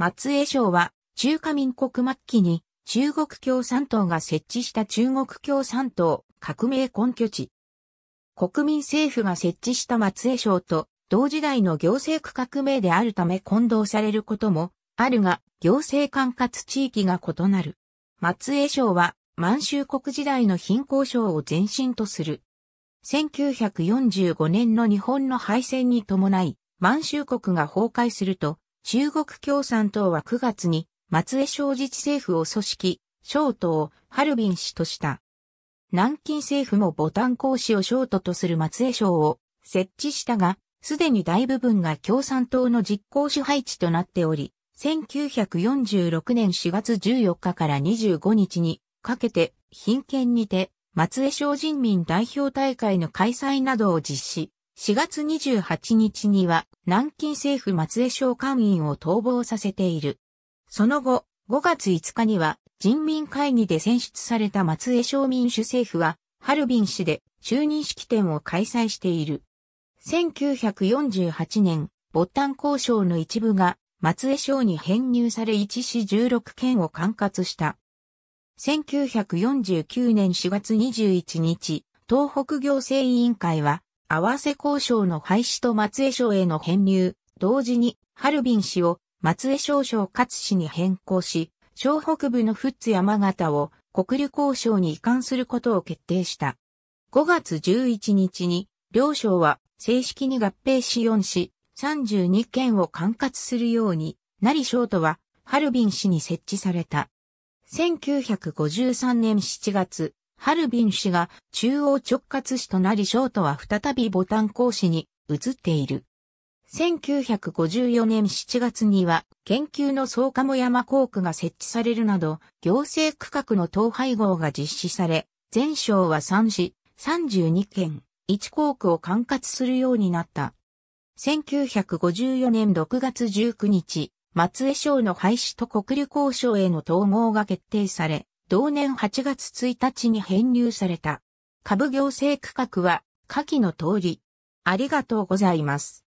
松江省は中華民国末期に中国共産党が設置した中国共産党革命根拠地。国民政府が設置した松江省と同時代の行政区革命であるため混同されることもあるが行政管轄地域が異なる。松江省は満州国時代の貧困省を前身とする。1945年の日本の敗戦に伴い、満州国が崩壊すると、中国共産党は9月に松江省自治政府を組織、省都をハルビン市とした。南京政府もボタン講師を省都とする松江省を設置したが、すでに大部分が共産党の実行支配地となっており、1946年4月14日から25日にかけて、貧権にて、松江省人民代表大会の開催などを実施。4月28日には南京政府松江省官員を逃亡させている。その後、5月5日には人民会議で選出された松江省民主政府は、ハルビン市で就任式典を開催している。1948年、ボタン交渉の一部が松江省に編入され1市16県を管轄した。1949年4月21日、東北行政委員会は合わせ交渉の廃止と松江省への編入、同時にハルビン氏を松江省省勝市に変更し、省北部の富津山形を国流交渉に移管することを決定した。5月11日に、両省は正式に合併し4市、32県を管轄するように、成省とは、ハルビン市に設置された。1953年7月、ハルビン市が中央直轄市となり、ショートは再びボタン講師に移っている。1954年7月には、研究の総も山校区が設置されるなど、行政区画の統廃合が実施され、全省は3市、32県、1校区を管轄するようになった。1954年6月19日、松江省の廃止と国立交渉への統合が決定され、同年8月1日に編入された。下部行政区画は下記の通り。ありがとうございます。